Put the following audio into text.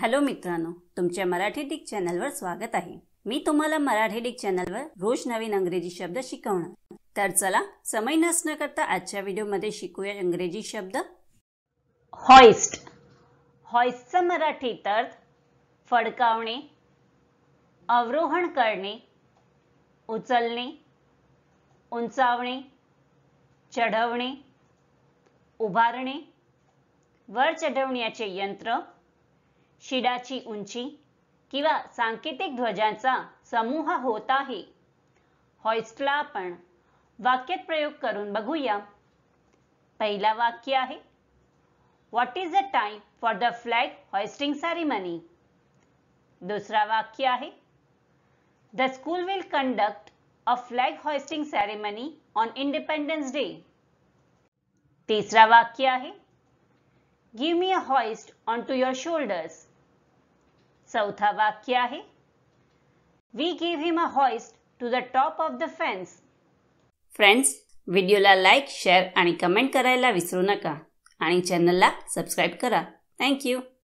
hello मित्रांनो तुमच्या Marathi Dick चॅनलवर स्वागत आहे मी तुम्हाला मराठी डिक चॅनलवर रोज नवीन अंग्रेजी शब्द शिकवणार तर चला समय नसणं करता आजच्या व्हिडिओमध्ये शिकूया इंग्रजी शब्द हॉइस्ट हॉइस्टचा मराठी अर्थ फडकावणे अवरोहण करणे उचलणे उंचावणे चढवणे उभारणे वर चढवण्याचे यंत्र शिडाची उंची किंवा सांकेतिक ध्वजांचा समूह होत आहे हॉइस्टला आपण वाक्यात प्रयोग करून बघूया पहिला वाक्य आहे what is the time for the flag hoisting ceremony दुसरा वाक्य आहे the school will conduct a flag hoisting ceremony on Independence Day तिसरा वाक्य आहे give me a hoist on to your shoulders चौथा वाक्य आहे we give him a hoist to the top of the fence friends व्हिडिओला like share आणि comment करायला विसरू नका आणि चॅनलला सबस्क्राईब करा थँक्यू